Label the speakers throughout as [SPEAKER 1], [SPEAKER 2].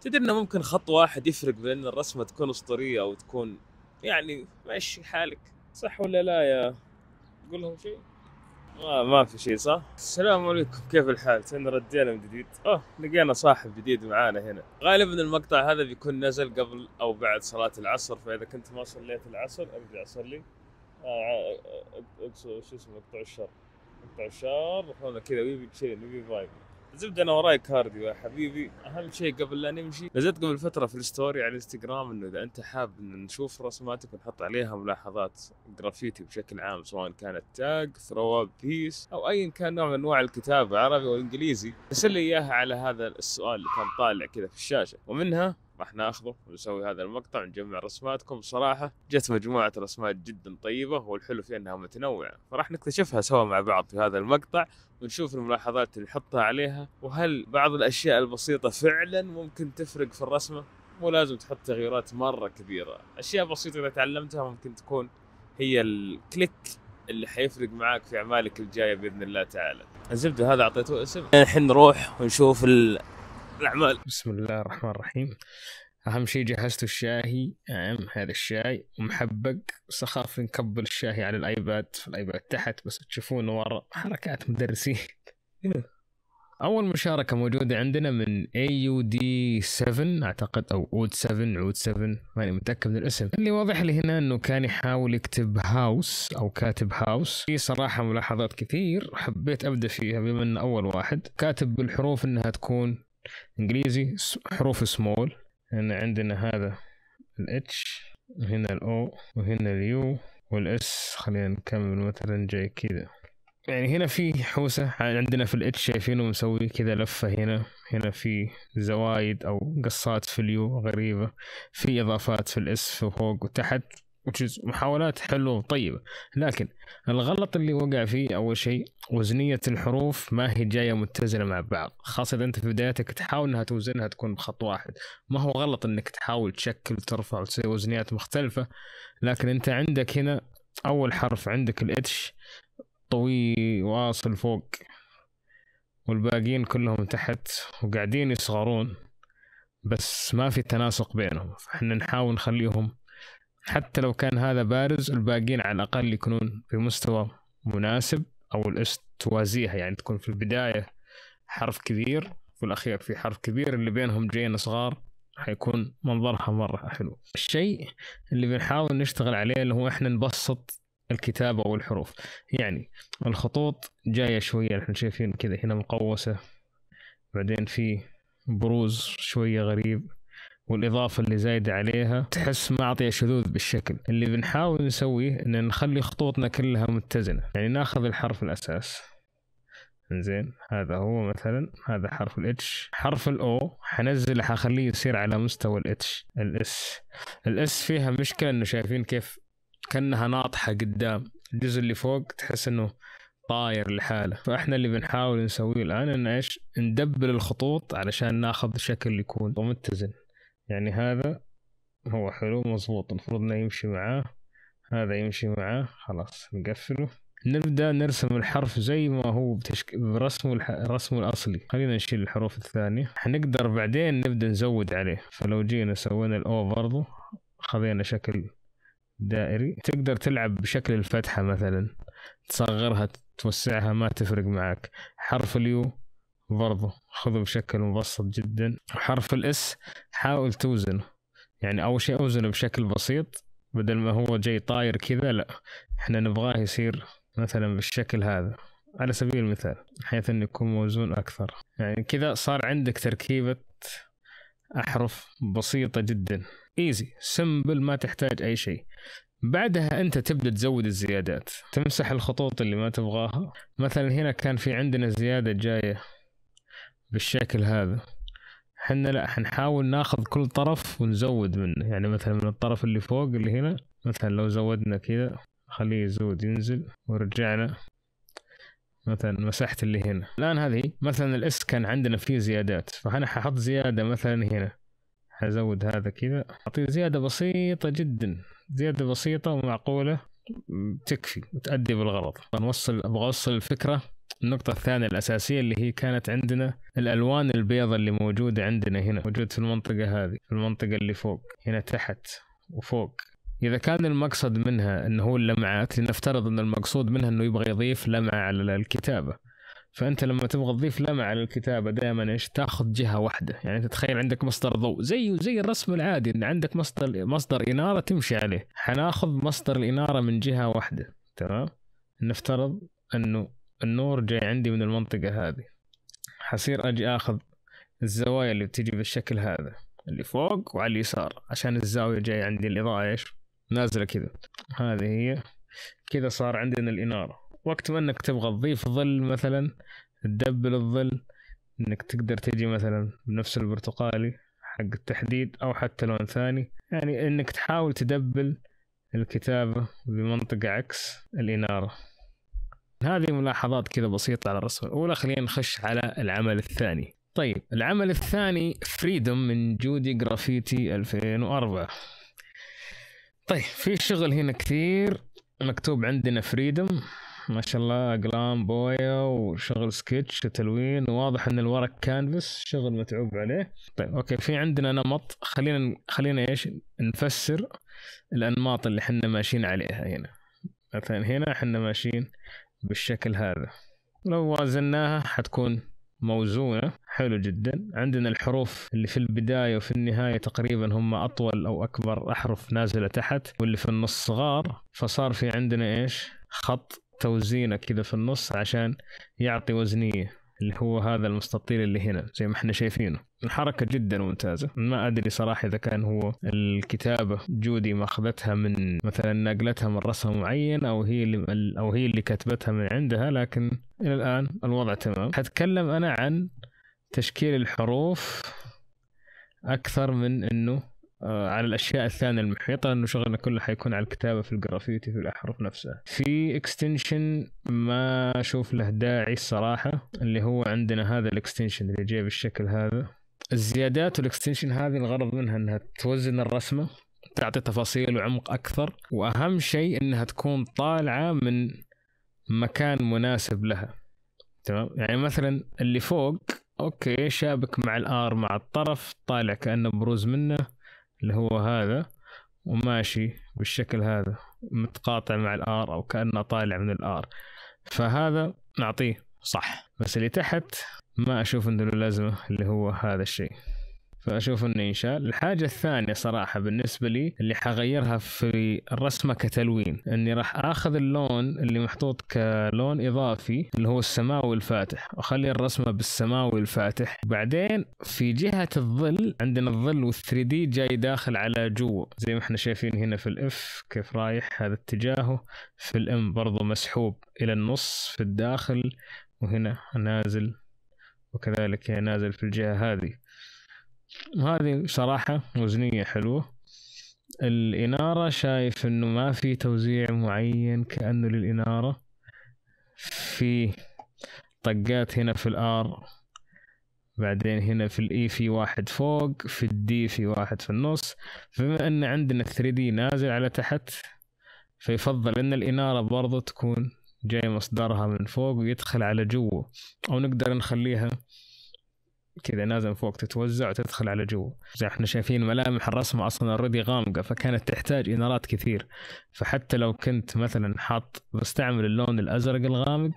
[SPEAKER 1] تدري انه ممكن خط واحد يفرق بين الرسمه تكون اسطوريه او تكون يعني ماشي حالك صح ولا لا يا قول لهم شيء ما ما في شيء صح؟ السلام عليكم كيف الحال؟ تن ردينا من جديد، اوه لقينا صاحب جديد معانا هنا، غالبا المقطع هذا بيكون نزل قبل او بعد صلاة العصر فاذا كنت ما صليت العصر ارجع صلي اقصد آه، آه، آه، شو اسمه مقطع الشر مقطع الشر كذا ويبي تشيل ويبي فايب زبد انا وراي كارديو يا حبيبي اهم شيء قبل لا نمشي نزلت قبل فتره في الستوري على الانستغرام انه اذا انت حاب إن نشوف رسماتك ونحط عليها ملاحظات جرافيتي بشكل عام سواء كانت تاج ثرو بيس او ايا كان نوع من انواع الكتابه عربي او انجليزي ارسل لي اياها على هذا السؤال اللي كان طالع كذا في الشاشه ومنها راح ناخذه ونسوي هذا المقطع ونجمع رسماتكم صراحه جت مجموعه رسمات جدا طيبه والحلو فيها انها متنوعه فراح نكتشفها سوا مع بعض في هذا المقطع ونشوف الملاحظات اللي نحطها عليها وهل بعض الاشياء البسيطه فعلا ممكن تفرق في الرسمه مو لازم تحط تغييرات مره كبيره اشياء بسيطه اذا تعلمتها ممكن تكون هي الكليك اللي حيفرق معاك في اعمالك الجايه باذن الله تعالى الزبده هذا اعطيته اسم الحين نروح ونشوف ال... الاعمال بسم الله
[SPEAKER 2] الرحمن الرحيم اهم شيء جهزت الشاهي اهم هذا الشاي ومحبق سخاف نكبل الشاهي على الايباد في الايباد تحت بس تشوفون ورا حركات مدرسين اول مشاركه موجوده عندنا من اي يو دي 7 اعتقد او اود 7 عود 7 ماني متاكد من الاسم اللي واضح لي هنا انه كان يحاول يكتب هاوس او كاتب هاوس في صراحه ملاحظات كثير حبيت ابدا فيها بما انه اول واحد كاتب بالحروف انها تكون انجليزي حروف سمول هنا عندنا هذا الاتش وهنا الاو وهنا اليو والاس خلينا نكمل مثلا جاي كذا يعني هنا في حوسة عندنا في الاتش شايفينه مسوي كذا لفة هنا هنا في زوايد او قصات في اليو غريبة في اضافات في الاس فوق وتحت محاولات حلوه طيبه لكن الغلط اللي وقع فيه اول شيء وزنيه الحروف ما هي جايه متزنه مع بعض خاصه اذا انت في بدايتك تحاول انها توزنها تكون بخط واحد ما هو غلط انك تحاول تشكل وترفع وتسوي وزنيات مختلفه لكن انت عندك هنا اول حرف عندك الاتش طويل واصل فوق والباقيين كلهم تحت وقاعدين يصغرون بس ما في تناسق بينهم فاحنا نحاول نخليهم حتى لو كان هذا بارز الباقيين على الأقل يكونون في مستوى مناسب أو توازيها يعني تكون في البداية حرف كبير في الأخير في حرف كبير اللي بينهم جايين صغار حيكون منظرها مرة حلو الشيء اللي بنحاول نشتغل عليه اللي هو احنا نبسط الكتابة والحروف يعني الخطوط جاية شوية احنا شايفين كذا هنا مقوسة بعدين في بروز شوية غريب والاضافه اللي زايده عليها تحس معطيه شذوذ بالشكل اللي بنحاول نسويه ان نخلي خطوطنا كلها متزنه يعني ناخذ الحرف الاساس زين هذا هو مثلا هذا حرف الاتش حرف الاو حنزله حخليه يصير على مستوى الاتش الاس الاس فيها مشكله انه شايفين كيف كانها ناطحه قدام الجزء اللي فوق تحس انه طاير لحاله فاحنا اللي بنحاول نسويه الان ان ايش ندبل الخطوط علشان ناخذ شكل يكون متزن يعني هذا هو حلو مظبوط المفروض انه يمشي معاه هذا يمشي معاه خلاص نقفله نبدا نرسم الحرف زي ما هو بتشك... برسمه الح... الرسم الاصلي خلينا نشيل الحروف الثانيه حنقدر بعدين نبدا نزود عليه فلو جينا سوينا الاو برضو خذينا شكل دائري تقدر تلعب بشكل الفتحه مثلا تصغرها توسعها ما تفرق معك حرف اليو برضو خذه بشكل مبسط جدا حرف الاس حاول توزنه يعني اول شيء اوزنه بشكل بسيط بدل ما هو جاي طاير كذا لا احنا نبغاه يصير مثلا بالشكل هذا على سبيل المثال بحيث انه يكون موزون اكثر يعني كذا صار عندك تركيبه احرف بسيطه جدا ايزي سمبل ما تحتاج اي شيء بعدها انت تبدا تزود الزيادات تمسح الخطوط اللي ما تبغاها مثلا هنا كان في عندنا زياده جايه بالشكل هذا احنا لا حنحاول ناخذ كل طرف ونزود منه يعني مثلا من الطرف اللي فوق اللي هنا مثلا لو زودنا كذا خليه يزود ينزل ورجعنا مثلا مساحة اللي هنا الآن هذه مثلا الاس كان عندنا فيه زيادات فأنا ححط زيادة مثلا هنا حزود هذا كذا أعطيه زيادة بسيطة جدا زيادة بسيطة ومعقولة تكفي وتأدي بالغرض بنوصل أبغى أوصل الفكرة النقطة الثانية الأساسية اللي هي كانت عندنا الألوان البيضة اللي موجودة عندنا هنا موجود في المنطقة هذه في المنطقة اللي فوق هنا تحت وفوق إذا كان المقصد منها أنه هو اللمعات لنفترض أن المقصود منها أنه يبغى يضيف لمعة على الكتابة فانت لما تبغى تضيف لمعه على الكتابه دائما ايش تاخذ جهه واحده يعني تتخيل عندك مصدر ضوء زيه زي الرسم العادي ان عندك مصدر مصدر اناره تمشي عليه حناخذ مصدر الاناره من جهه واحده تمام نفترض انه النور جاي عندي من المنطقة هذه حصير أجي أخذ الزوايا اللي بتجي بالشكل هذا اللي فوق وعلى اليسار عشان الزاوية جاي عندي الإضاءة إيش نازلة كذا هذه هي كذا صار عندنا الإنارة وقت ما إنك تبغى تضيف ظل مثلا تدبل الظل إنك تقدر تجي مثلا بنفس البرتقالي حق التحديد أو حتى لون ثاني يعني إنك تحاول تدبل الكتابة بمنطقة عكس الإنارة هذه ملاحظات كذا بسيطة على الرسمة الأولى خلينا نخش على العمل الثاني طيب العمل الثاني فريدوم من جودي جرافيتي 2004 طيب في شغل هنا كثير مكتوب عندنا فريدوم ما شاء الله اقلام بويا وشغل سكتش وتلوين وواضح ان الورق كانفاس شغل متعوب عليه طيب اوكي في عندنا نمط خلينا خلينا ايش نفسر الانماط اللي احنا ماشيين عليها هنا مثلا هنا احنا ماشيين بالشكل هذا لو وازناها حتكون موزونة حلو جدا عندنا الحروف اللي في البداية وفي النهاية تقريبا هم أطول أو أكبر أحرف نازلة تحت واللي في النص صغار فصار في عندنا إيش خط توزينه كذا في النص عشان يعطي وزنية اللي هو هذا المستطيل اللي هنا زي ما احنا شايفينه الحركة جدا ممتازة ما أدري صراحة إذا كان هو الكتابة جودي ماخذتها من مثلا نقلتها من رسم معين أو هي اللي أو هي اللي كتبتها من عندها لكن إلى الآن الوضع تمام حتكلم أنا عن تشكيل الحروف أكثر من إنه آه، على الاشياء الثانيه المحيطه لانه شغلنا كله حيكون على الكتابه في الجرافيتي في الاحرف نفسها. في اكستنشن ما اشوف له داعي الصراحه اللي هو عندنا هذا الاكستنشن اللي جاي بالشكل هذا الزيادات والاكستنشن هذه الغرض منها انها توزن الرسمه تعطي تفاصيل وعمق اكثر واهم شيء انها تكون طالعه من مكان مناسب لها تمام يعني مثلا اللي فوق اوكي شابك مع الار مع الطرف طالع كانه بروز منه اللي هو هذا وماشي بالشكل هذا متقاطع مع الار او كانه طالع من الار فهذا نعطيه صح بس اللي تحت ما اشوف انه له لازمه اللي هو هذا الشيء فاشوف انه ينشال الحاجه الثانيه صراحه بالنسبه لي اللي حغيرها في الرسمه كتلوين اني راح اخذ اللون اللي محطوط كلون اضافي اللي هو السماوي الفاتح واخلي الرسمه بالسماوي الفاتح بعدين في جهه الظل عندنا الظل وال3 دي جاي داخل على جوا زي ما احنا شايفين هنا في الاف كيف رايح هذا اتجاهه في الام برضه مسحوب الى النص في الداخل وهنا نازل وكذلك نازل في الجهة هذه هذه صراحة وزنية حلوة الإنارة شايف إنه ما في توزيع معين كأنه للإنارة في طقات هنا في الآر بعدين هنا في الاي في واحد فوق في الدي في واحد في النص فبما ان عندنا 3 دي نازل على تحت فيفضل ان الاناره برضو تكون جاي مصدرها من فوق ويدخل على جوه او نقدر نخليها كذا نازل فوق تتوزع وتدخل على جوه زي احنا شايفين ملامح الرسمة اصلا اوريدي غامقة فكانت تحتاج انارات كثير فحتى لو كنت مثلا حاط بستعمل اللون الازرق الغامق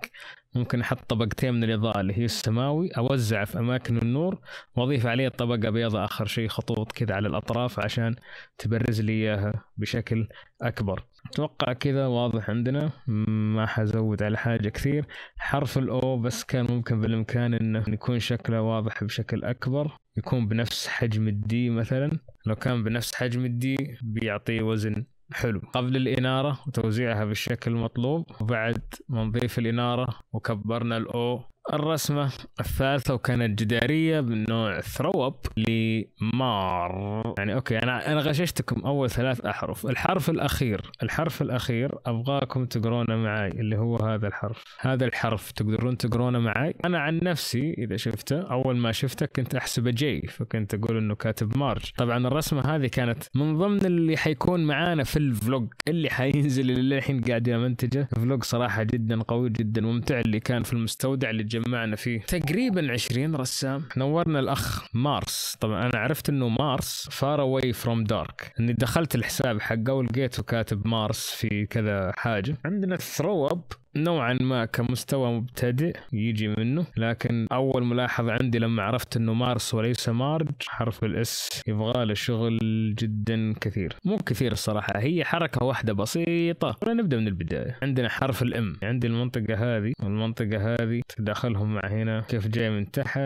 [SPEAKER 2] ممكن احط طبقتين من الاضاءه اللي هي السماوي اوزع في اماكن النور واضيف عليه طبقه بيضاء اخر شيء خطوط كذا على الاطراف عشان تبرز لي اياها بشكل اكبر اتوقع كذا واضح عندنا ما حزود على حاجه كثير حرف الاو بس كان ممكن بالامكان انه يكون شكله واضح بشكل اكبر يكون بنفس حجم الدي مثلا لو كان بنفس حجم الدي بيعطيه وزن حلو قبل الإنارة وتوزيعها بالشكل المطلوب وبعد ما نضيف الإنارة وكبرنا الأو الرسمة الثالثة وكانت جدارية من نوع ثرو اب لمار يعني اوكي انا انا غششتكم اول ثلاث احرف الحرف الاخير الحرف الاخير ابغاكم تقرونه معي اللي هو هذا الحرف هذا الحرف تقدرون تقرونه معي انا عن نفسي اذا شفته اول ما شفته كنت احسبه جي فكنت اقول انه كاتب مارج طبعا الرسمة هذه كانت من ضمن اللي حيكون معانا في الفلوج اللي حينزل اللي الحين قاعد منتجه فلوج صراحة جدا قوي جدا ممتع اللي كان في المستودع اللي جمعنا فيه تقريبا 20 رسام نورنا الاخ مارس طبعا انا عرفت انه مارس فار اواي فروم دارك اني دخلت الحساب حقه ولقيته كاتب مارس في كذا حاجه عندنا ثرو اب نوعا ما كمستوى مبتدئ يجي منه لكن اول ملاحظه عندي لما عرفت انه مارس وليس مارج حرف الاس يبغى له شغل جدا كثير مو كثير الصراحه هي حركه واحده بسيطه خلينا نبدا من البدايه عندنا حرف الام عندي المنطقه هذه والمنطقه هذه تداخلهم مع هنا كيف جاي من تحت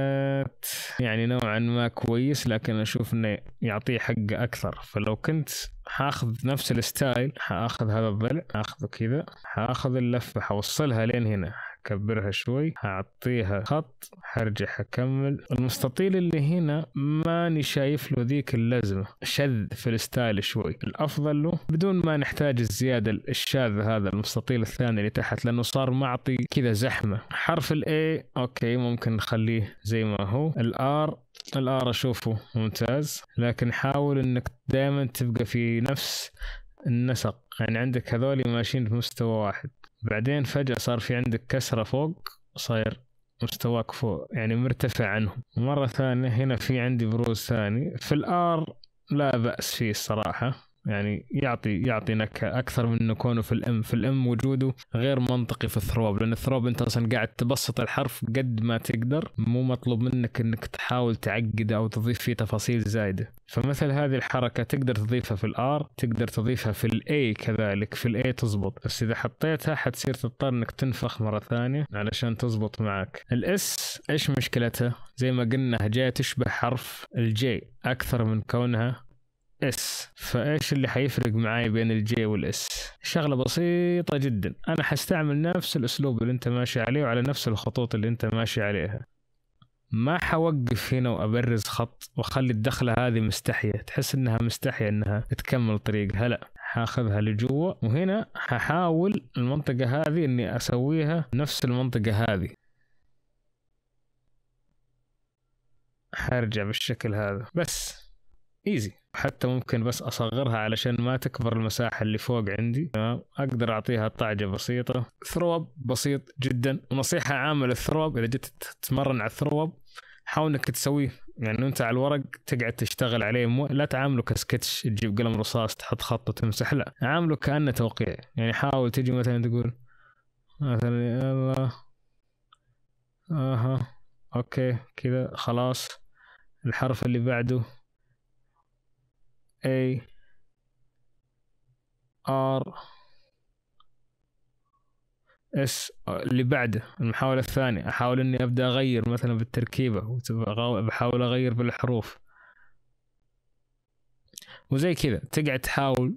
[SPEAKER 2] يعني نوعا ما كويس لكن اشوف انه يعطيه حقه اكثر فلو كنت حاخذ نفس الستايل حاخذ هذا الضلع اخذه كذا حاخذ اللفه حوصلها لين هنا اكبرها شوي هعطيها خط حرجع اكمل المستطيل اللي هنا ماني شايف له ذيك اللزمة شذ في الستايل شوي الأفضل له بدون ما نحتاج الزيادة الشاذ هذا المستطيل الثاني اللي تحت لأنه صار معطي كذا زحمة حرف الاي اوكي ممكن نخليه زي ما هو الار الار اشوفه ممتاز لكن حاول انك دائما تبقى في نفس النسق يعني عندك هذول ماشيين في مستوى واحد بعدين فجأة صار في عندك كسرة فوق صاير مستواك فوق يعني مرتفع عنهم مرة ثانية هنا في عندي بروز ثاني في الآر لا بأس فيه الصراحة يعني يعطي يعطي نكهه اكثر من انه كونه في الام في الام وجوده غير منطقي في الثروب لان الثروب انت اصلا قاعد تبسط الحرف قد ما تقدر مو مطلوب منك انك تحاول تعقده او تضيف فيه تفاصيل زايده فمثل هذه الحركه تقدر تضيفها في الار تقدر تضيفها في الاي كذلك في الاي تزبط بس اذا حطيتها حتصير تضطر انك تنفخ مره ثانيه علشان تزبط معك الاس ايش مشكلتها زي ما قلنا جايه تشبه حرف الجي اكثر من كونها اس فايش اللي حيفرق معاي بين الجي والاس شغله بسيطه جدا انا حستعمل نفس الاسلوب اللي انت ماشي عليه وعلى نفس الخطوط اللي انت ماشي عليها ما حوقف هنا وابرز خط واخلي الدخله هذه مستحيه تحس انها مستحيه انها تكمل طريقها لا حاخذها لجوا وهنا ححاول المنطقه هذه اني اسويها نفس المنطقه هذه حرجع بالشكل هذا بس ايزي حتى ممكن بس اصغرها علشان ما تكبر المساحه اللي فوق عندي تمام اقدر اعطيها طعجه بسيطه ثروب بسيط جدا ونصيحه عامه للثروب اذا جيت تتمرن على الثروب حاول انك تسويه يعني انت على الورق تقعد تشتغل عليه مو... لا تعامله كسكتش تجيب قلم رصاص تحط خط وتمسح لا عامله كانه توقيع يعني حاول تجي مثلا تقول مثلا يلا اها اوكي كذا خلاص الحرف اللي بعده A R اس اللي بعده المحاولة الثانية احاول اني ابدا اغير مثلا بالتركيبة بحاول اغير بالحروف وزي كذا تقعد تحاول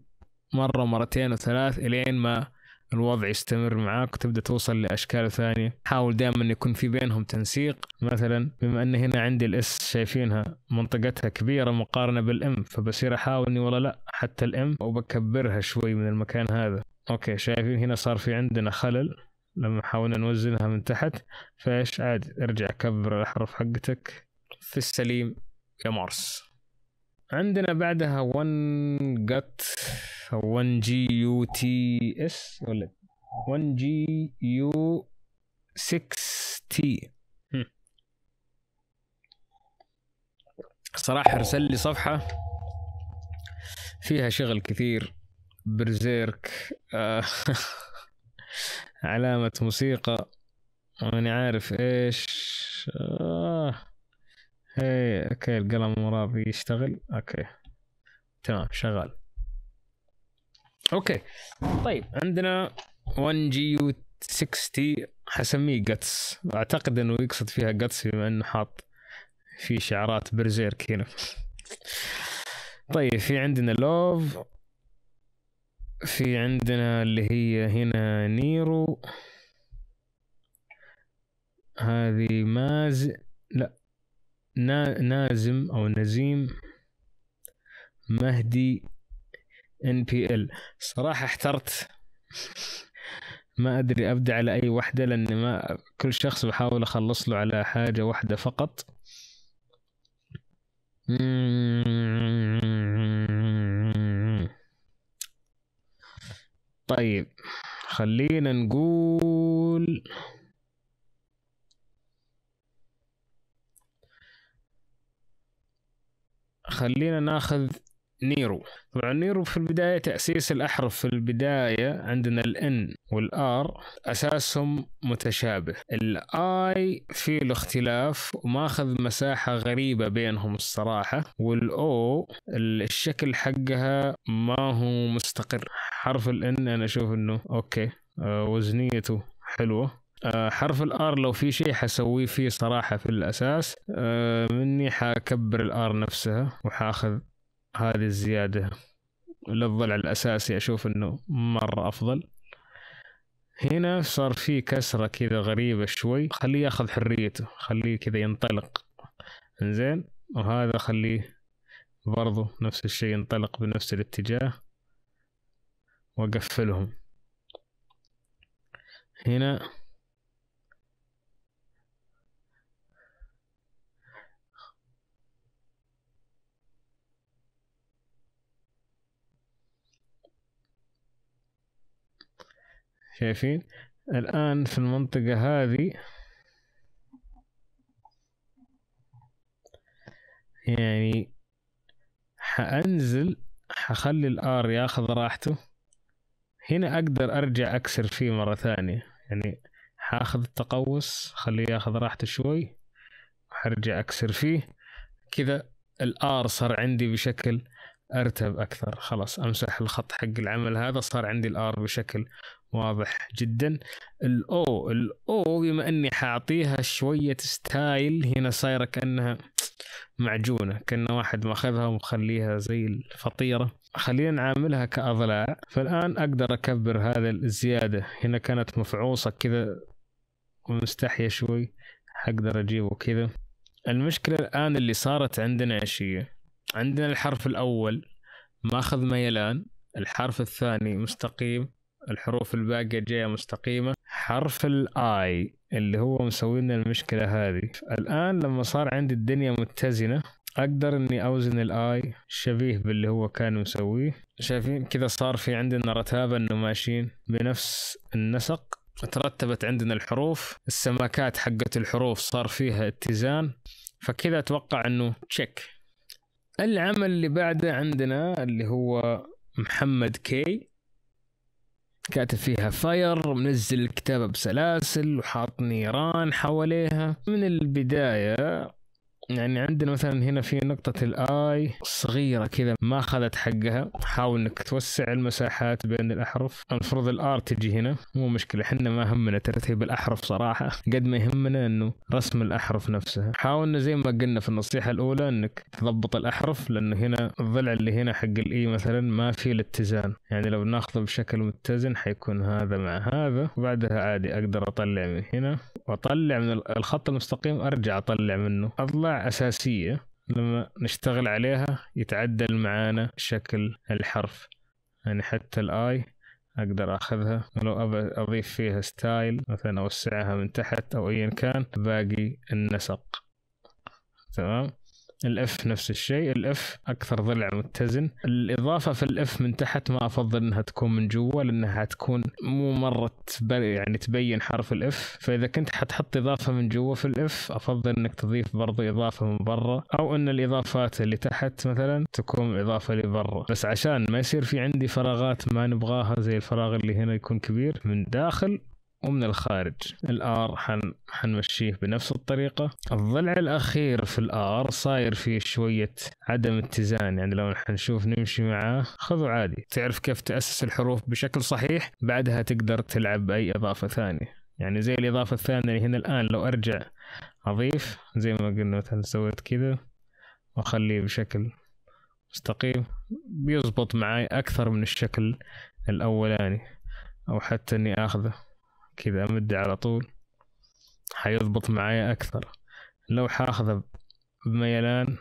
[SPEAKER 2] مرة مرتين وثلاث الين ما الوضع يستمر معاك وتبدا توصل لاشكال ثانيه حاول دائما يكون في بينهم تنسيق مثلا بما ان هنا عندي الاس شايفينها منطقتها كبيره مقارنه بالام فبصير احاول اني والله لا حتى الام وبكبرها شوي من المكان هذا اوكي شايفين هنا صار في عندنا خلل لما حاولنا نوزنها من تحت فايش عاد ارجع كبر الاحرف حقتك في السليم يا مارس عندنا بعدها 1 جت 1 جي يو تي اس ولا 1 جي يو 6 تي صراحة ارسل لي صفحة فيها شغل كثير برزيرك آه علامة موسيقى ماني عارف ايش آه. هي اوكي القلم ورا بيشتغل اوكي تمام شغال اوكي طيب عندنا 1 جي يو 60 حسميه جاتس اعتقد انه يقصد فيها جاتس بما انه حاط في شعارات برزيرك هنا طيب في عندنا لوف في عندنا اللي هي هنا نيرو هذه ماز لا نا... نازم او نزيم مهدي ان بي ال صراحه احترت ما ادري ابدا على اي واحده لان ما كل شخص بحاول اخلص له على حاجه واحده فقط طيب خلينا نقول خلينا ناخذ نيرو طبعا نيرو في البداية تأسيس الأحرف في البداية عندنا الإن والآر أساسهم متشابه الآي في الاختلاف اختلاف وماخذ مساحة غريبة بينهم الصراحة والأو الشكل حقها ما هو مستقر حرف الإن أنا أشوف أنه أوكي آه، وزنيته حلوة آه، حرف الار لو في شيء حسويه فيه صراحة في الأساس مني آه، حكبر الار نفسها وحاخذ هذه الزيادة للضلع الأساسي أشوف إنه مرة أفضل هنا صار في كسرة كذا غريبة شوي خليه ياخذ حريته خليه كذا ينطلق انزين وهذا خليه برضو نفس الشيء ينطلق بنفس الاتجاه وأقفلهم هنا شايفين الآن في المنطقة هذه يعني حأنزل حخلي الآر ياخذ راحته هنا أقدر أرجع أكسر فيه مرة ثانية يعني حاخذ التقوس خليه ياخذ راحته شوي وحرجع أكسر فيه كذا الآر صار عندي بشكل ارتب اكثر خلاص امسح الخط حق العمل هذا صار عندي الار بشكل واضح جدا الاو الاو بما اني حاعطيها شويه ستايل هنا صايره كانها معجونه كان واحد ماخذها ومخليها زي الفطيره خلينا نعاملها كاضلاع فالان اقدر اكبر هذا الزياده هنا كانت مفعوصه كذا ومستحيه شوي اقدر اجيبه كذا المشكله الان اللي صارت عندنا ايش هي؟ عندنا الحرف الأول ماخذ ميلان الحرف الثاني مستقيم الحروف الباقية جاية مستقيمة حرف الآي اللي هو مسوي لنا المشكلة هذه الآن لما صار عندي الدنيا متزنة أقدر إني أوزن الآي شبيه باللي هو كان مسويه شايفين كذا صار في عندنا رتابة إنه ماشيين بنفس النسق ترتبت عندنا الحروف السماكات حقت الحروف صار فيها اتزان فكذا أتوقع إنه تشيك العمل اللي بعده عندنا اللي هو محمد كي كاتب فيها فاير منزل الكتابة بسلاسل وحاط نيران حواليها من البداية يعني عندنا مثلا هنا في نقطة الاي صغيرة كذا ما اخذت حقها حاول انك توسع المساحات بين الاحرف المفروض الار تجي هنا مو مشكلة احنا ما همنا ترتيب الاحرف صراحة قد ما يهمنا انه رسم الاحرف نفسها حاولنا زي ما قلنا في النصيحة الاولى انك تضبط الاحرف لانه هنا الضلع اللي هنا حق الاي e مثلا ما في الاتزان يعني لو ناخذه بشكل متزن حيكون هذا مع هذا وبعدها عادي اقدر اطلع من هنا واطلع من الخط المستقيم ارجع اطلع منه اطلع اساسيه لما نشتغل عليها يتعدل معانا شكل الحرف يعني حتى الاي اقدر اخذها ولو ابى اضيف فيها ستايل مثلا اوسعها من تحت او ايا كان باقي النسق تمام الاف نفس الشيء الاف اكثر ضلع متزن الاضافه في الاف من تحت ما افضل انها تكون من جوا لانها تكون مو مره يعني تبين حرف الاف فاذا كنت حتحط اضافه من جوا في الاف افضل انك تضيف برضو اضافه من برا او ان الاضافات اللي تحت مثلا تكون اضافه لبرا بس عشان ما يصير في عندي فراغات ما نبغاها زي الفراغ اللي هنا يكون كبير من داخل ومن الخارج الار حن حنمشيه بنفس الطريقه الضلع الاخير في الار صاير فيه شويه عدم اتزان يعني لو حنشوف نمشي معاه خذوا عادي تعرف كيف تاسس الحروف بشكل صحيح بعدها تقدر تلعب باي اضافه ثانيه يعني زي الاضافه الثانيه اللي هنا الان لو ارجع اضيف زي ما قلنا مثلا سويت كذا واخليه بشكل مستقيم بيزبط معي اكثر من الشكل الاولاني او حتى اني اخذه كذا امده على طول حيضبط معايا اكثر لو حاخذه بميلان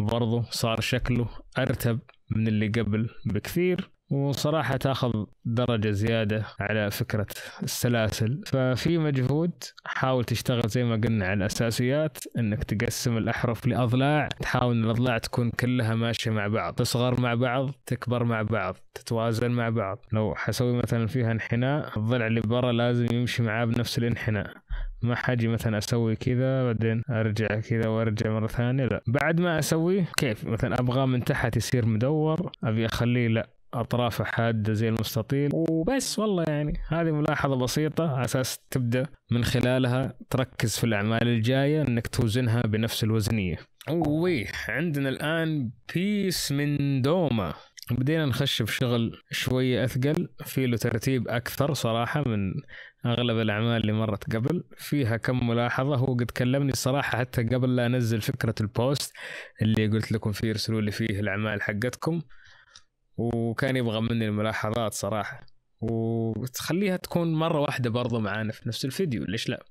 [SPEAKER 2] برضو صار شكله ارتب من اللي قبل بكثير وصراحة تاخذ درجة زيادة على فكرة السلاسل ففي مجهود حاول تشتغل زي ما قلنا على الأساسيات أنك تقسم الأحرف لأضلاع تحاول أن الأضلاع تكون كلها ماشية مع بعض تصغر مع بعض تكبر مع بعض تتوازن مع بعض لو حسوي مثلا فيها انحناء الضلع اللي برا لازم يمشي معاه بنفس الانحناء ما حاجي مثلا اسوي كذا بعدين ارجع كذا وارجع مره ثانيه لا بعد ما اسوي كيف مثلا ابغى من تحت يصير مدور ابي اخليه لا اطرافه حاده زي المستطيل وبس والله يعني هذه ملاحظه بسيطه على اساس تبدا من خلالها تركز في الاعمال الجايه انك توزنها بنفس الوزنيه اوه عندنا الان بيس من دوما بدينا نخش في شغل شوية أثقل في له ترتيب أكثر صراحة من أغلب الأعمال اللي مرت قبل فيها كم ملاحظة هو قد كلمني الصراحة حتى قبل لا أنزل فكرة البوست اللي قلت لكم فيه ارسلوا لي فيه الأعمال حقتكم وكان يبغى مني الملاحظات صراحه وتخليها تكون مره واحده برضو معانا في نفس الفيديو ليش لا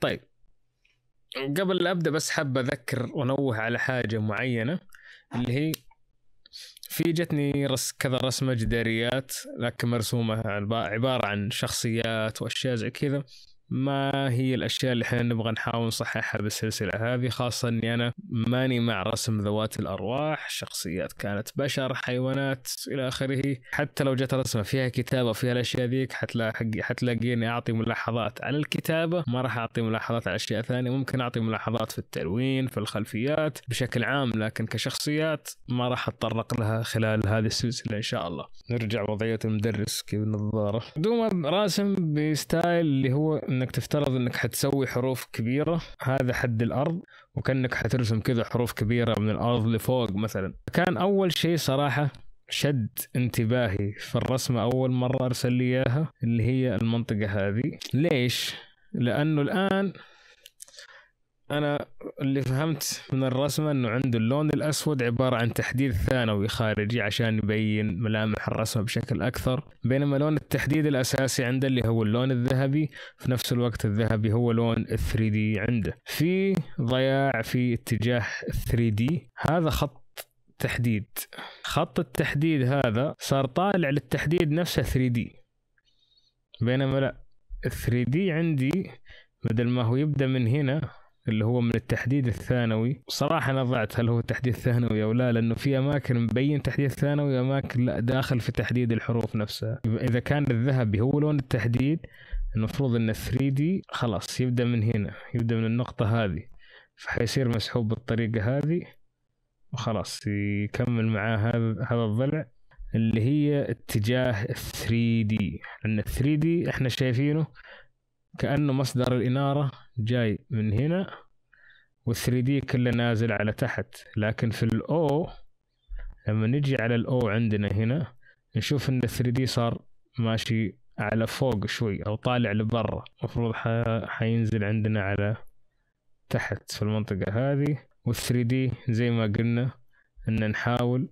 [SPEAKER 2] طيب قبل ابدا بس حاب اذكر وانوه على حاجه معينه اللي هي في جتني رس كذا رسمه جداريات لكن مرسومه عباره عن شخصيات واشياء زي كذا ما هي الاشياء اللي احنا نبغى نحاول نصححها بالسلسله هذه خاصه اني انا ماني مع رسم ذوات الارواح شخصيات كانت بشر حيوانات الى اخره حتى لو جت رسمه فيها كتابه وفيها الاشياء ذيك حتلاقي حتلاقيني اعطي ملاحظات على الكتابه ما راح اعطي ملاحظات على اشياء ثانيه ممكن اعطي ملاحظات في التلوين في الخلفيات بشكل عام لكن كشخصيات ما راح اتطرق لها خلال هذه السلسله ان شاء الله نرجع وضعيه المدرس كيف النظاره دوما راسم بستايل اللي هو انك تفترض انك حتسوي حروف كبيره هذا حد الارض وكانك حترسم كذا حروف كبيره من الارض لفوق مثلا كان اول شيء صراحه شد انتباهي في الرسمه اول مره ارسل لي اياها اللي هي المنطقه هذه ليش لانه الان انا اللي فهمت من الرسمه انه عنده اللون الاسود عباره عن تحديد ثانوي خارجي عشان يبين ملامح الرسمه بشكل اكثر بينما لون التحديد الاساسي عنده اللي هو اللون الذهبي في نفس الوقت الذهبي هو لون 3 دي عنده في ضياع في اتجاه 3 دي هذا خط تحديد خط التحديد هذا صار طالع للتحديد نفسه 3 دي بينما لا 3 دي عندي بدل ما هو يبدا من هنا اللي هو من التحديد الثانوي صراحة أنا ضعت هل هو تحديد ثانوي أو لا لأنه في أماكن مبين تحديد ثانوي وأماكن لا داخل في تحديد الحروف نفسها إذا كان الذهبي هو لون التحديد المفروض أن 3 دي خلاص يبدأ من هنا يبدأ من النقطة هذه فحيصير مسحوب بالطريقة هذه وخلاص يكمل معاه هذا هذا الضلع اللي هي اتجاه 3 دي لأن 3 دي احنا شايفينه كانه مصدر الاناره جاي من هنا وال3 دي كله نازل على تحت لكن في الاو لما نجي على الاو عندنا هنا نشوف ان 3 دي صار ماشي على فوق شوي او طالع لبرا المفروض حينزل عندنا على تحت في المنطقة هذه وال3 دي زي ما قلنا ان نحاول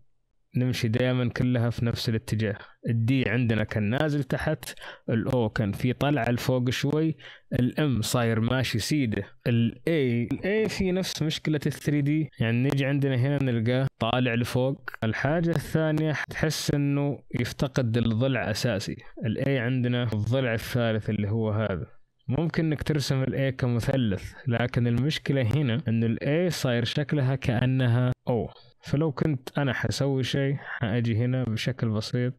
[SPEAKER 2] نمشي دائما كلها في نفس الاتجاه الدي عندنا كان نازل تحت الاو كان في طلعه لفوق شوي الام صاير ماشي سيده الاي الاي في نفس مشكله ال 3 دي يعني نجي عندنا هنا نلقاه طالع لفوق الحاجه الثانيه تحس انه يفتقد الضلع اساسي الاي عندنا الضلع الثالث اللي هو هذا ممكن انك ترسم الاي كمثلث لكن المشكله هنا ان الاي صاير شكلها كانها او فلو كنت انا حسوي شيء حاجي هنا بشكل بسيط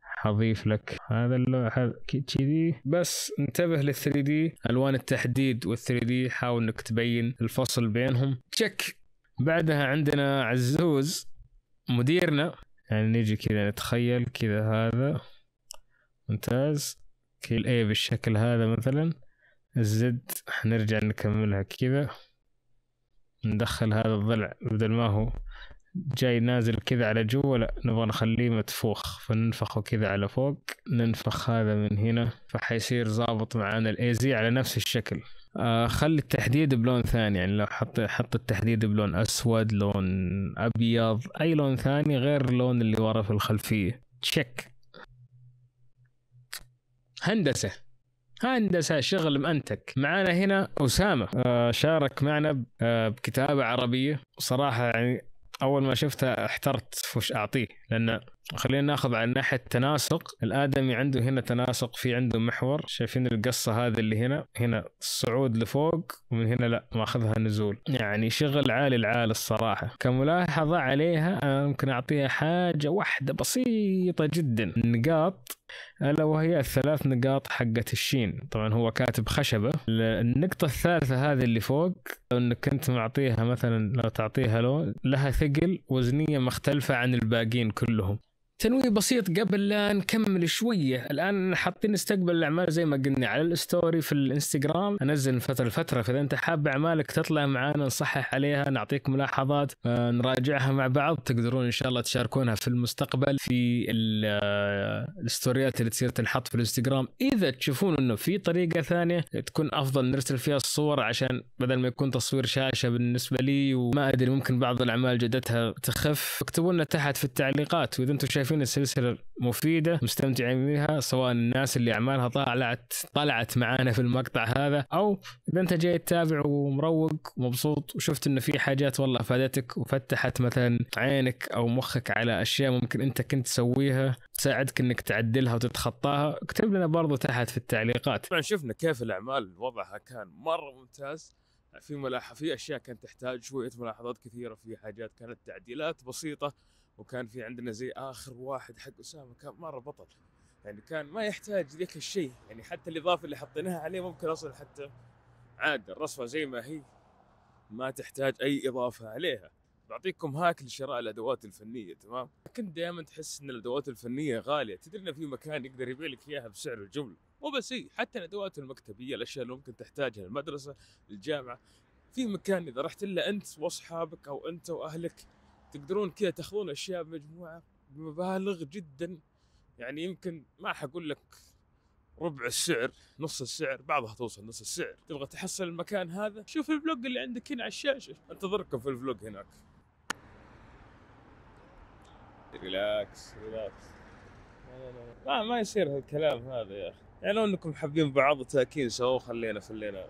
[SPEAKER 2] حضيف لك هذا اللوحة كذي بس انتبه لل 3 دي الوان التحديد وال 3 دي حاول انك تبين الفصل بينهم تشك بعدها عندنا عزوز مديرنا يعني نيجي كذا نتخيل كذا هذا ممتاز كيل اي بالشكل هذا مثلا الزد حنرجع نكملها كذا ندخل هذا الضلع بدل ما هو جاي نازل كذا على جوا لا نبغى نخليه متفوخ فننفخه كذا على فوق ننفخ هذا من هنا فحيصير ظابط معانا الايزي على نفس الشكل آه خلي التحديد بلون ثاني يعني لو حط حط التحديد بلون اسود لون ابيض اي لون ثاني غير اللون اللي ورا في الخلفيه تشيك هندسه هندسه شغل مأنتك معانا هنا اسامه آه شارك معنا آه بكتابه عربيه وصراحه يعني اول ما شفتها احترت وش اعطيه لان خلينا ناخذ على ناحيه التناسق الادمي عنده هنا تناسق في عنده محور شايفين القصه هذه اللي هنا هنا الصعود لفوق ومن هنا لا ماخذها نزول يعني شغل عالي العال الصراحه كملاحظه عليها انا ممكن اعطيها حاجه واحده بسيطه جدا النقاط الا وهي الثلاث نقاط حقت الشين طبعا هو كاتب خشبه النقطه الثالثه هذه اللي فوق لو انك كنت معطيها مثلا لو تعطيها لون لها ثقل وزنيه مختلفه عن الباقيين كلهم تنويه بسيط قبل لا نكمل شويه الان حاطين نستقبل الاعمال زي ما قلنا على الستوري في الانستغرام انزل من فتره لفتره فاذا انت حاب اعمالك تطلع معنا نصحح عليها نعطيك ملاحظات آه، نراجعها مع بعض تقدرون ان شاء الله تشاركونها في المستقبل في آه، الستوريات اللي تصير تنحط في الانستغرام اذا تشوفون انه في طريقه ثانيه تكون افضل نرسل فيها الصور عشان بدل ما يكون تصوير شاشه بالنسبه لي وما ادري ممكن بعض الاعمال جدتها تخف اكتبوا لنا تحت في التعليقات واذا انتم شايفين شايفين السلسله مفيده مستمتعين بها سواء الناس اللي اعمالها طلعت طلعت معانا في المقطع هذا او اذا انت جاي تتابع ومروق ومبسوط وشفت انه في حاجات والله أفادتك وفتحت مثلا عينك او مخك على اشياء ممكن انت كنت تسويها تساعدك انك تعدلها وتتخطاها اكتب لنا برضو تحت في التعليقات طبعا شفنا
[SPEAKER 1] كيف الاعمال وضعها كان مره ممتاز في ملاحظه في اشياء كانت تحتاج شويه ملاحظات كثيره في حاجات كانت تعديلات بسيطه وكان في عندنا زي اخر واحد حق اسامه كان مره بطل يعني كان ما يحتاج ذيك الشيء يعني حتى الاضافه اللي حطيناها عليه ممكن اصلا حتى عاد الرصفه زي ما هي ما تحتاج اي اضافه عليها بعطيكم هاك لشراء الادوات الفنيه تمام كنت دائما تحس ان الادوات الفنيه غاليه تدري ان في مكان يقدر يبيع لك اياها بسعر الجمله مو بس هي حتى الادوات المكتبيه الاشياء اللي ممكن تحتاجها المدرسه الجامعه في مكان اذا رحت الا انت واصحابك او انت واهلك تقدرون كذا تاخذون اشياء بمجموعه بمبالغ جدا يعني يمكن ما حقول لك ربع السعر نص السعر بعضها توصل نص السعر تبغى تحصل المكان هذا شوف الفلوج اللي عندك هنا على الشاشه انتظركم في الفلوج هناك ريلاكس ريلاكس لا لا لا ما, ما يصير هالكلام هذا يا اخي يعني لو انكم حابين بعض تاكين سووا خلينا خلينا